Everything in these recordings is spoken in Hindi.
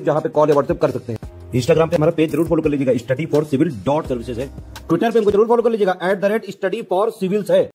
व्हाट्सएप जहाँ पे कॉल या व्हाट्सएप कर सकते हैं इंस्टाग्राम पे हमारा पेज जरूर फॉलो कर लीजिएगा study for civil dot services है ट्विटर पे जरूर फॉलो कर लीजिएगा at the rate study for civils है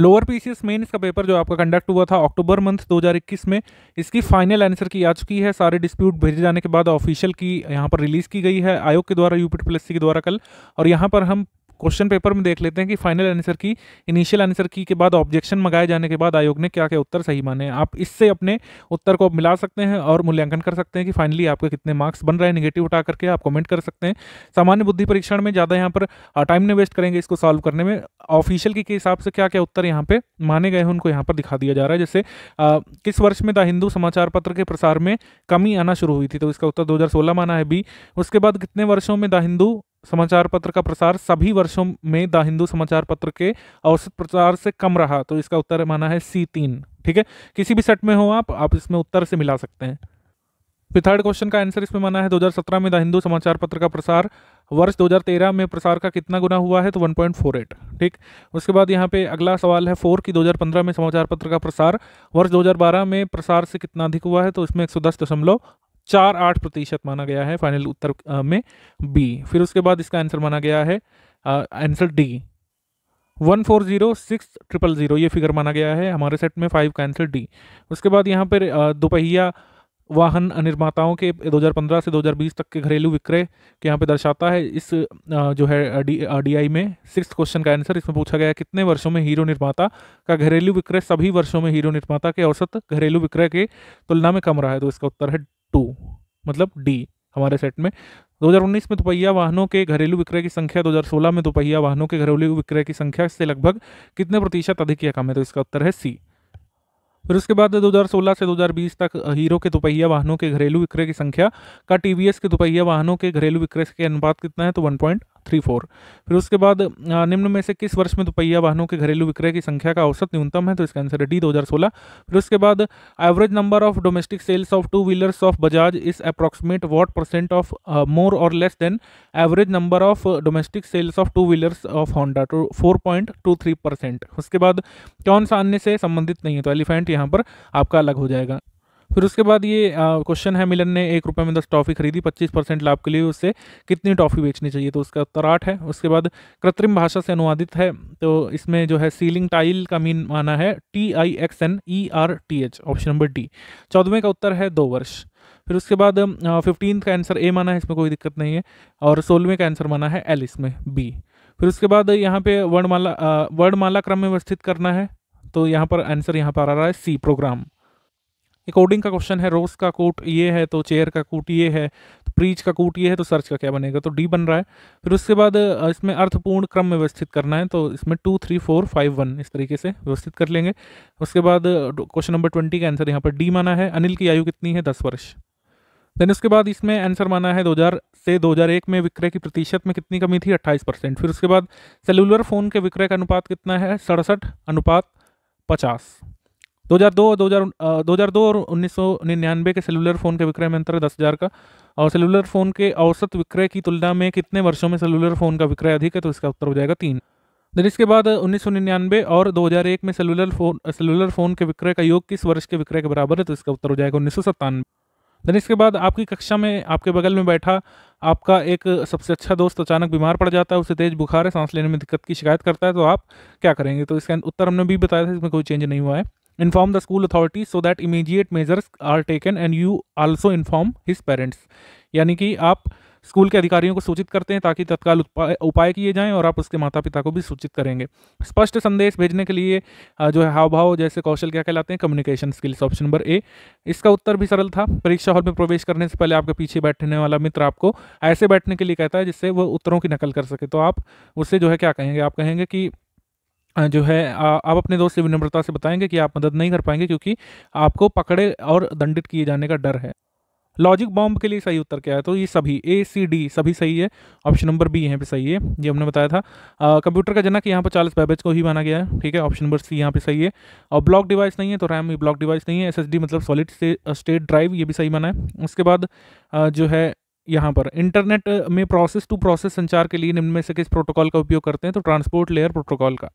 लोअर पीसीएस मेन्स का पेपर जो आपका कंडक्ट हुआ था अक्टूबर मंथ 2021 में इसकी फाइनल आंसर की आ चुकी है सारे डिस्प्यूट भेजे जाने के बाद ऑफिशियल की यहां पर रिलीज़ की गई है आयोग के द्वारा यूपी सी के द्वारा कल और यहां पर हम क्वेश्चन पेपर में देख लेते हैं कि final answer key initial answer key के बाद ऑब्जेक्शन मंगाए जाने के बाद आयोग ने क्या क्या उत्तर सही माने आप इससे अपने उत्तर को आप मिला सकते हैं और मूल्यांकन कर सकते हैं कि फाइनली आपके कितने मार्क्स बन रहे हैं निगेटिव उठा करके आप कमेंट कर सकते हैं सामान्य बुद्धि परीक्षण में ज़्यादा यहाँ पर टाइम नहीं वेस्ट करेंगे इसको सॉल्व करने में ऑफिशियल के हिसाब से क्या क्या उत्तर यहाँ पर माने गए हैं उनको यहाँ पर दिखा दिया जा रहा है जैसे किस वर्ष में द हिंदू समाचार पत्र के प्रसार में कमी आना शुरू हुई थी तो इसका उत्तर दो माना है बी उसके बाद कितने वर्षों में द हिंदू समाचार पत्र का प्रसार सभी वर्षों में द हिंदू समाचार पत्र के औसत प्रसार से कम रहा तो इसका उत्तर माना है सी तीन ठीक है किसी भी सेट में हो आप आप इसमें उत्तर से मिला सकते हैं फिर थर्ड क्वेश्चन का आंसर इसमें माना है 2017 में द हिंदू समाचार पत्र का प्रसार वर्ष 2013 में प्रसार का कितना गुना हुआ है तो 1.48 ठीक उसके बाद यहाँ पे अगला सवाल है फोर की 2015 में समाचार पत्र का प्रसार वर्ष 2012 में प्रसार से कितना अधिक हुआ है तो इसमें एक चार आठ प्रतिशत माना गया है फाइनल उत्तर में बी फिर उसके बाद इसका आंसर माना गया है answer D one four zero six triple zero ये फिगर माना गया है हमारे सेट में फाइव का आंसर डी उसके बाद यहाँ पर दोपहिया वाहन निर्माताओं के 2015 से 2020 तक के घरेलू विक्रय के यहाँ पे दर्शाता है इस जो है डी डी आई में सिक्स क्वेश्चन का आंसर इसमें पूछा गया कितने वर्षों में हीरो निर्माता का घरेलू विक्रय सभी वर्षों में हीरो निर्माता के औसत घरेलू विक्रय के तुलना में कम रहा है तो इसका उत्तर है टू मतलब डी हमारे सेट में 2019 में दोपहिया वाहनों के घरेलू विक्रय की संख्या 2016 में दोपहिया वाहनों के घरेलू विक्रय की संख्या से लगभग कितने प्रतिशत अधिक या कम है तो इसका उत्तर है सी फिर उसके बाद 2016 से 2020 तक हीरो के दोपहिया वाहनों के घरेलू विक्रय की संख्या का टीवीएस के दोपहिया वाहनों के घरेलू विक्रय के अनुपात कितना है तो वन पॉइंट थ्री फोर फिर उसके बाद निम्न में से किस वर्ष में दोपहिया वाहनों के घरेलू विक्रय की संख्या का औसत न्यूनतम है तो इसका आंसर है डी दो हज़ार सोलह फिर उसके बाद average number of domestic sales of two wheelers of Bajaj is approximate what percent of more और less than average number of domestic sales of two wheelers of Honda two four point two three percent उसके बाद कौन सा अन्य से संबंधित नहीं है तो एलिफेंट यहाँ पर आपका अलग हो जाएगा फिर उसके बाद ये क्वेश्चन है मिलन ने एक रुपये में दस टॉफ़ी खरीदी पच्चीस परसेंट लाभ के लिए उससे कितनी टॉफ़ी बेचनी चाहिए तो उसका उत्तर आठ है उसके बाद कृत्रिम भाषा से अनुवादित है तो इसमें जो है सीलिंग टाइल का मीन माना है T I X N E R T H option number D चौदहवें का उत्तर है दो वर्ष फिर उसके बाद फिफ्टीन का आंसर ए माना है इसमें कोई दिक्कत नहीं है और सोलहवें का आंसर माना है एल इसमें बी फिर उसके बाद यहाँ पे वर्णमाला वर्णमाला क्रम में व्यवस्थित करना है तो यहाँ पर आंसर यहाँ पर आ रहा है सी प्रोग्राम अकॉर्डिंग का क्वेश्चन है रोज का कोट ये है तो चेयर का कोट ये है तो प्रीच का कोट ये है तो सर्च का क्या बनेगा तो डी बन रहा है फिर उसके बाद इसमें अर्थपूर्ण क्रम में व्यवस्थित करना है तो इसमें two three four five one इस तरीके से व्यवस्थित कर लेंगे उसके बाद क्वेश्चन नंबर ट्वेंटी का आंसर यहाँ पर डी माना है अनिल की आयु कितनी है दस वर्ष देन उसके बाद इसमें आंसर माना है 2000 से 2001 में विक्रय की प्रतिशत में कितनी कमी थी 28 परसेंट फिर उसके बाद सेलुलर फ़ोन के विक्रय का अनुपात कितना है सड़सठ अनुपात पचास दो हज़ार दो और उन्नीस सौ निन्यानवे के सेलुलर फ़ोन के विक्रय में अंतर है दस हज़ार का और सेलुलर फ़ोन के औसत विक्रय की तुलना में कितने वर्षों में सेलुलर फ़ोन का विक्रय अधिक है तो इसका उत्तर हो जाएगा तीन दिन इसके बाद उन्नीस सौ निन्यानवे और दो हजार एक में सेलुलर फ़ोन सेलुलर फ़ोन के विक्रय का योग किस वर्ष के विक्रय के बराबर है तो इसका उत्तर हो जाएगा उन्नीस सौ सत्तानवे दिन इसके बाद आपकी कक्षा में आपके बगल में बैठा आपका एक सबसे अच्छा दोस्त अचानक बीमार पड़ जाता है उसे तेज बुखार है सांस लेने में दिक्कत की शिकायत करता है तो आप क्या करेंगे तो इसका उत्तर हमने भी बताया था इसमें कोई चेंज नहीं हुआ है inform the school authority so that immediate measures are taken and you also inform his parents यानी कि आप स्कूल के अधिकारियों को सूचित करते हैं ताकि तत्काल उपाय किए जाएं और आप उसके माता पिता को भी सूचित करेंगे स्पष्ट संदेश भेजने के लिए जो है हाव भाव जैसे कौशल क्या कहलाते हैं communication skills option number A इसका उत्तर भी सरल था परीक्षा हॉल में प्रवेश करने से पहले आपके पीछे बैठने वाला मित्र आपको ऐसे बैठने के लिए कहता है जिससे वो उत्तरों की नकल कर सके तो आप उससे जो है क्या कहेंगे आप कहेंगे कि जो है आप अपने दोस्त से विनम्रता से बताएंगे कि आप मदद नहीं कर पाएंगे क्योंकि आपको पकड़े और दंडित किए जाने का डर है लॉजिक बॉम्ब के लिए सही उत्तर क्या है तो ये सभी ए सी डी सभी सही है ऑप्शन नंबर बी यहाँ पे सही है ये हमने बताया था कंप्यूटर का जनक यहाँ पर चालीस बैबेज को ही माना गया है ठीक है ऑप्शन नंबर सी यहाँ पे सही है और ब्लॉक डिवाइस नहीं है तो रैम ब्लॉक डिवाइस नहीं है एस मतलब सॉलिड स्टेट ड्राइव ये भी सही माना है उसके बाद आ, जो है यहाँ पर इंटरनेट में प्रोसेस टू प्रोसेस संचार के लिए निम्न में से किस प्रोटोकॉल का उपयोग करते हैं तो ट्रांसपोर्ट लेयर प्रोटोकॉल का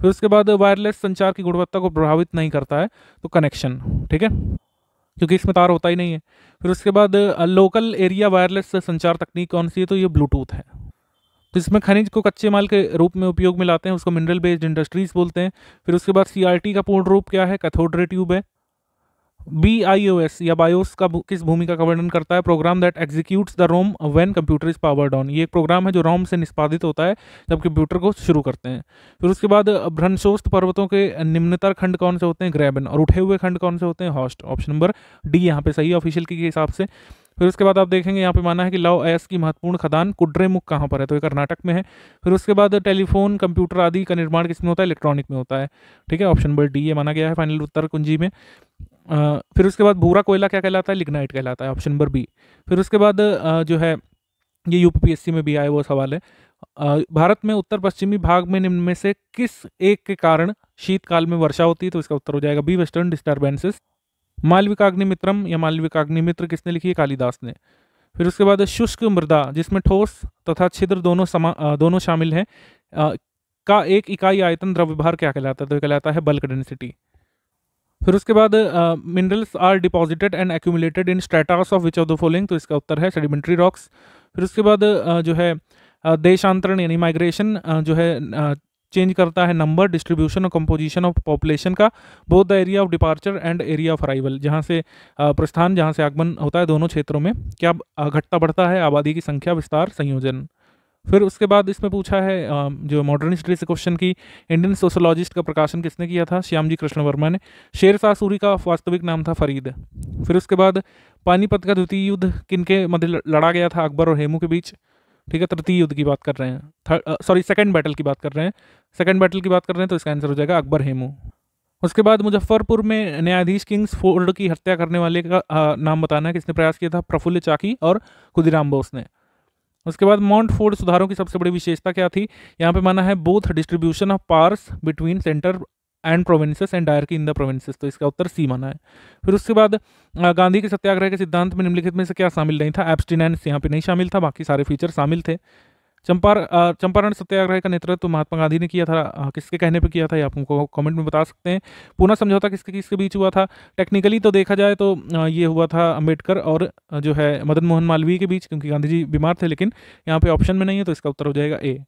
फिर उसके बाद वायरलेस संचार की गुणवत्ता को प्रभावित नहीं करता है तो कनेक्शन ठीक है क्योंकि इसमें तार होता ही नहीं है फिर उसके बाद लोकल एरिया वायरलेस संचार तकनीक कौन सी है तो ये ब्लूटूथ है तो इसमें खनिज को कच्चे माल के रूप में उपयोग में लाते हैं उसको मिनरल बेस्ड इंडस्ट्रीज बोलते हैं फिर उसके बाद सी का पूर्ण रूप क्या है कैथोड्रे ट्यूब है बी आई ओ एस या बायोस का किस भूमिका का वर्णन करता है program that executes the ROM when computer is powered on ये एक प्रोग्राम है जो रोम से निष्पादित होता है जब कंप्यूटर को शुरू करते हैं फिर उसके बाद भ्रंशोस्त पर्वतों के निम्नतर खंड कौन से होते हैं ग्रैबन और उठे हुए खंड कौन से होते हैं हॉस्ट ऑप्शन नंबर डी यहाँ पे सही है ऑफिशियल के हिसाब से फिर उसके बाद आप देखेंगे यहाँ पे माना है कि लव एस की महत्वपूर्ण खदान कुड्रेमुख कहाँ पर है तो ये कर्नाटक में है फिर उसके बाद टेलीफोन कंप्यूटर आदि का निर्माण किसमें होता है इलेक्ट्रॉनिक में होता है ठीक है ऑप्शन नंबर डी ये माना गया है फाइनल उत्तर कुंजी में फिर उसके बाद भूरा कोयला क्या कहलाता है लिग्नाइट कहलाता है ऑप्शन नंबर बी फिर उसके बाद जो है ये यू में भी आया वो सवाल है भारत में उत्तर पश्चिमी भाग में निम्न में से किस एक के कारण शीतकाल में वर्षा होती है तो इसका उत्तर हो जाएगा बी वेस्टर्न डिस्टर्बेंसेस मालविकाग्निमित्रम या मालविकाग्निमित्र किसने लिखी है कालिदास ने फिर उसके बाद शुष्क मृदा जिसमें ठोस तथा छिद्र दोनों समा दोनों शामिल हैं का एक इकाई आयतन द्रव्यभार क्या कहलाता है तो कहलाता है बल्क डेंसिटी फिर उसके बाद minerals are deposited and accumulated in stratas of which of the following तो इसका उत्तर है सेडिमेंट्री रॉक्स फिर उसके बाद uh, जो है देशांतरण यानी माइग्रेशन जो है चेंज करता है नंबर डिस्ट्रीब्यूशन और कंपोजिशन ऑफ पॉपुलेशन का both the area of departure and area of arrival जहाँ से प्रस्थान जहाँ से आगमन होता है दोनों क्षेत्रों में क्या घटता बढ़ता है आबादी की संख्या विस्तार संयोजन फिर उसके बाद इसमें पूछा है जो मॉडर्न हिस्ट्री से क्वेश्चन की इंडियन सोशोलॉजिस्ट का प्रकाशन किसने किया था श्याम जी कृष्ण वर्मा ने शेर शाह सूरी का वास्तविक नाम था फरीद फिर उसके बाद पानीपत का द्वितीय युद्ध किनके मध्य लड़ा गया था अकबर और हेमू के बीच ठीक है तृतीय युद्ध की बात कर रहे हैं थर्ड सॉरी सेकंड बैटल की बात कर रहे हैं सेकंड बैटल की बात कर रहे हैं तो इसका आंसर हो जाएगा अकबर हेमू उसके बाद मुजफ्फरपुर में न्यायाधीश किंग्स फोर्ड की हत्या करने वाले का uh, नाम बताना है किसने प्रयास किया था प्रफुल्ल चाकी और खुदीराम बोस ने उसके बाद माउंट फोर्ड सुधारों की सबसे बड़ी विशेषता क्या थी यहाँ पे माना है both distribution of powers between centre and provinces and dyarchy in the provinces तो इसका उत्तर सी माना है फिर उसके बाद गांधी के सत्याग्रह के सिद्धांत में निम्नलिखित में से क्या शामिल नहीं था एब्सटिनेंस यहाँ पे नहीं शामिल था बाकी सारे फीचर शामिल थे चंपार चंपारण सत्याग्रह का नेतृत्व तो महात्मा गांधी ने किया था किसके कहने पे किया था ये आप उनको कमेंट में बता सकते हैं पुनः समझौता किसके किसके बीच हुआ था टेक्निकली तो देखा जाए तो ये हुआ था अंबेडकर और जो है मदन मोहन मालवीय के बीच क्योंकि गांधी जी बीमार थे लेकिन यहाँ पे ऑप्शन में नहीं है तो इसका उत्तर हो जाएगा ए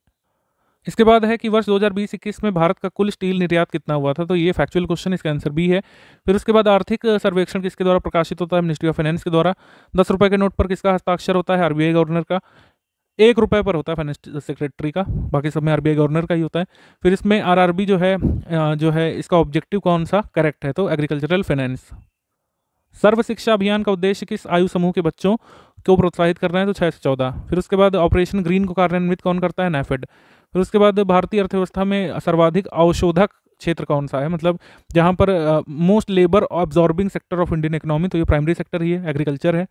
इसके बाद है कि वर्ष 2020-21 में भारत का कुल स्टील निर्यात कितना हुआ था तो ये फैक्चुअल क्वेश्चन इसका आंसर बी है फिर उसके बाद आर्थिक सर्वेक्षण किसके द्वारा प्रकाशित होता है मिनिस्ट्री ऑफ फाइनेंस के द्वारा दस रुपए के नोट पर किसका हस्ताक्षर होता है आरबीआई गवर्नर का एक रुपए पर होता है फाइनेंस सेक्रेटरी का बाकी सब में आर गवर्नर का ही होता है फिर इसमें आर जो है जो है इसका ऑब्जेक्टिव कौन सा करेक्ट है तो एग्रीकल्चरल फाइनेंस सर्व शिक्षा अभियान का उद्देश्य किस आयु समूह के बच्चों को प्रोत्साहित करना है तो छः से चौदह फिर उसके बाद ऑपरेशन ग्रीन को कार्यान्वित कौन करता है नेफेड फिर उसके बाद भारतीय अर्थव्यवस्था में सर्वाधिक अवशोधक क्षेत्र कौन सा है मतलब जहाँ पर most labour absorbing sector of Indian economy तो ये प्राइमरी सेक्टर ही है एग्रीकल्चर है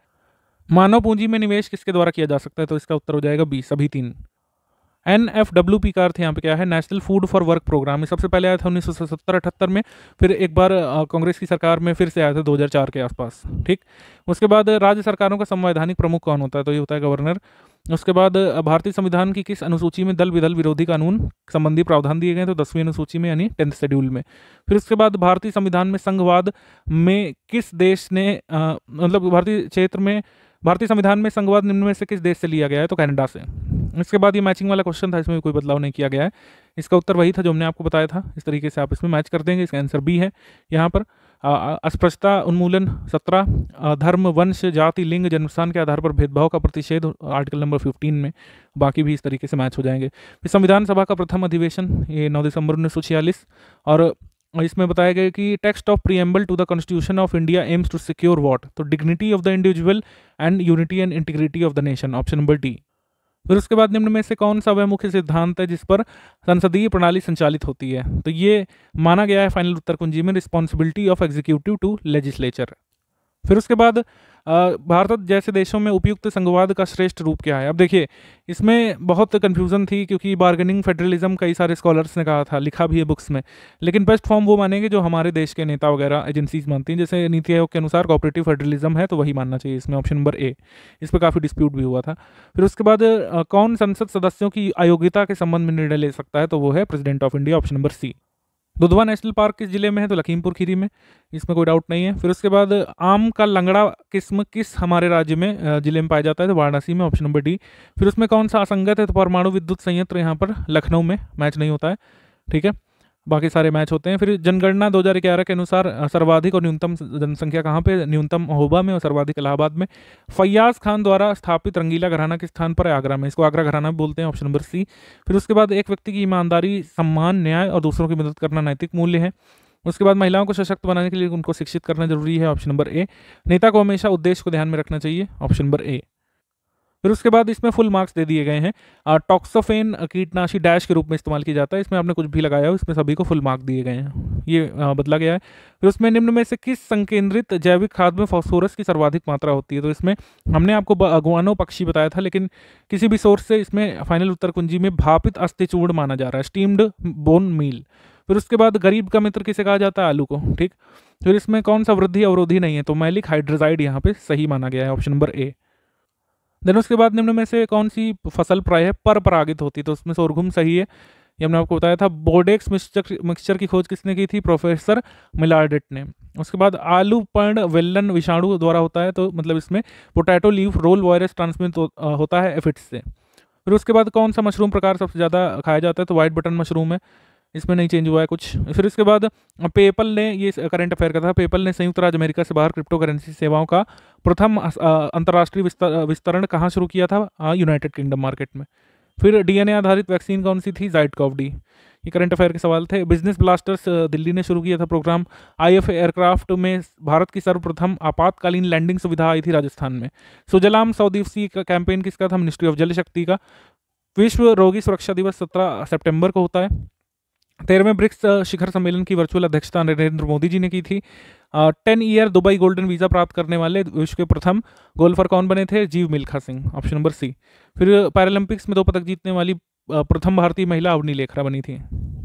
मानव पूंजी में निवेश किसके द्वारा किया जा सकता है तो इसका उत्तर हो जाएगा बी सभी तीन एन एफ डब्ल्यू पी का अर्थ यहाँ पे क्या है national food for work programme में सबसे पहले आया था उन्नीस सौ सत्तर अठहत्तर में फिर एक बार कांग्रेस की सरकार में फिर से आया था दो हजार चार के आसपास ठीक उसके बाद राज्य सरकारों का संवैधानिक प्रमुख कौन होता है तो ये होता है गवर्नर उसके बाद भारतीय संविधान की किस अनुसूची में दल विदल विरोधी कानून संबंधी प्रावधान दिए गए तो दसवीं अनुसूची में यानी टेंथ शेड्यूल में फिर उसके बाद भारतीय संविधान में संघवाद में किस देश ने मतलब भारतीय क्षेत्र में भारतीय संविधान में संघवाद निम्न में से किस देश से लिया गया है तो कनाडा से इसके बाद ये मैचिंग वाला क्वेश्चन था इसमें कोई बदलाव नहीं किया गया है इसका उत्तर वही था जो हमने आपको बताया था इस तरीके से आप इसमें मैच कर देंगे इसका आंसर बी है यहाँ पर अस्पृश्यता उन्मूलन सत्रह धर्म वंश जाति लिंग जन्मस्थान के आधार पर भेदभाव का प्रतिषेध आर्टिकल नंबर फिफ्टीन में बाकी भी इस तरीके से मैच हो जाएंगे फिर संविधान सभा का प्रथम अधिवेशन ये नौ दिसंबर उन्नीस और इसमें बताया गया कि text of preamble to the constitution of India aims to secure what तो dignity of the individual and unity and integrity of the nation option number D फिर उसके बाद निम्न में से कौन सा वह मुख्य सिद्धांत है जिस पर संसदीय प्रणाली संचालित होती है तो ये माना गया है फाइनल उत्तर कुंजी में responsibility of executive to legislature फिर उसके बाद भारत जैसे देशों में उपयुक्त संघवाद का श्रेष्ठ रूप क्या है अब देखिए इसमें बहुत कन्फ्यूज़न थी क्योंकि बार्गेनिंग फेडरलिज्म कई सारे स्कॉलर्स ने कहा था लिखा भी है बुक्स में लेकिन बेस्ट फॉर्म वो मानेंगे जो हमारे देश के नेता वगैरह एजेंसीज मानती हैं जैसे नीति आयोग के अनुसार कॉपरेटिव फेडरलिज्म है तो वही मानना चाहिए इसमें ऑप्शन नंबर ए इस पर काफ़ी डिस्प्यूट भी हुआ था फिर उसके बाद कौन संसद सदस्यों की अयोग्यता के संबंध में निर्णय ले सकता है तो वो है president of India option number C Dudhwa national park किस जिले में है तो लखीमपुर खीरी में इसमें कोई डाउट नहीं है फिर उसके बाद आम का लंगड़ा किस्म किस हमारे राज्य में जिले में पाया जाता है तो वाराणसी में ऑप्शन नंबर डी फिर उसमें कौन सा असंगत है तो परमाणु विद्युत संयंत्र यहाँ पर लखनऊ में मैच नहीं होता है ठीक है बाकी सारे मैच होते हैं फिर जनगणना ग्यारह के अनुसार सर्वाधिक और न्यूनतम जनसंख्या कहाँ पे न्यूनतम होबा में और सर्वाधिक इलाहाबाद में फैयाज खान द्वारा स्थापित रंगीला घराना के स्थान पर है आगरा में इसको आगरा घराना बोलते हैं ऑप्शन नंबर सी फिर उसके बाद एक व्यक्ति की ईमानदारी सम्मान न्याय और दूसरों की मदद करना नैतिक मूल्य है उसके बाद महिलाओं को सशक्त बनाने के लिए उनको शिक्षित करना जरूरी है ऑप्शन नंबर ए नेता को हमेशा उद्देश्य को ध्यान में रखना चाहिए ऑप्शन नंबर ए फिर उसके बाद इसमें फुल मार्क्स दे दिए गए हैं टॉक्सोफेन कीटनाशी डैश के रूप में इस्तेमाल किया जाता है इसमें आपने कुछ भी लगाया हो इसमें सभी को फुल मार्क्स दिए गए हैं ये आ, बदला गया है फिर उसमें निम्न में से किस संकेंद्रित जैविक खाद में फॉस्फोरस की सर्वाधिक मात्रा होती है तो इसमें हमने आपको अगवानो पक्षी बताया था लेकिन किसी भी सोर्स से इसमें फाइनल उत्तर कुंजी में भापित अस्थिचूर्ण माना जा रहा है स्टीम्ड बोन मील फिर उसके बाद गरीब का मित्र किसे कहा जाता है आलू को ठीक फिर इसमें कौन सा वृद्धि अवरोधी नहीं है तो मैलिक हाइड्रोजाइड यहाँ पे सही माना गया है ऑप्शन नंबर ए देन उसके बाद निम्न में से कौन सी फसल प्राय है पर परागित होती तो उसमें सोरघुम सही है ये हमने आपको बताया था बोडेक्स मिक्सचर मिक्सचर की खोज किसने की थी प्रोफेसर मिलार्डेट ने उसके बाद आलू पर्ण वेल्लन विषाणु द्वारा होता है तो मतलब इसमें potato leaf roll virus transmit होता है एफिट्स से फिर उसके बाद कौन सा मशरूम प्रकार सबसे ज़्यादा खाया जाता है तो वाइट बटन मशरूम है इसमें नहीं चेंज हुआ है कुछ फिर इसके बाद पेपल ने ये करंट अफेयर का था पेपल ने संयुक्त राज्य अमेरिका से बाहर क्रिप्टो करेंसी सेवाओं का प्रथम अंतर्राष्ट्रीय विस्तरण कहाँ शुरू किया था यूनाइटेड किंगडम मार्केट में फिर डीएनए आधारित वैक्सीन कौन सी थी जाइट कॉफ डी ये करंट अफेयर के सवाल थे बिजनेस ब्लास्टर्स दिल्ली ने शुरू किया था प्रोग्राम आईएफ एयरक्राफ्ट में भारत की सर्वप्रथम आपातकालीन लैंडिंग सुविधा आई थी राजस्थान में सुजलाम सौदीवसी का कैंपेन किसका था मिनिस्ट्री ऑफ जल शक्ति का विश्व रोगी सुरक्षा दिवस सत्रह सितंबर को होता है तेरहवें ब्रिक्स शिखर सम्मेलन की वर्चुअल अध्यक्षता नरेंद्र मोदी जी ने की थी ten year Dubai golden visa प्राप्त करने वाले विश्व के प्रथम गोल्फर कौन बने थे Jeev Milkha Singh option number C फिर पैरालंपिक्स में दो पदक जीतने वाली प्रथम भारतीय महिला अवनी लेखरा बनी थी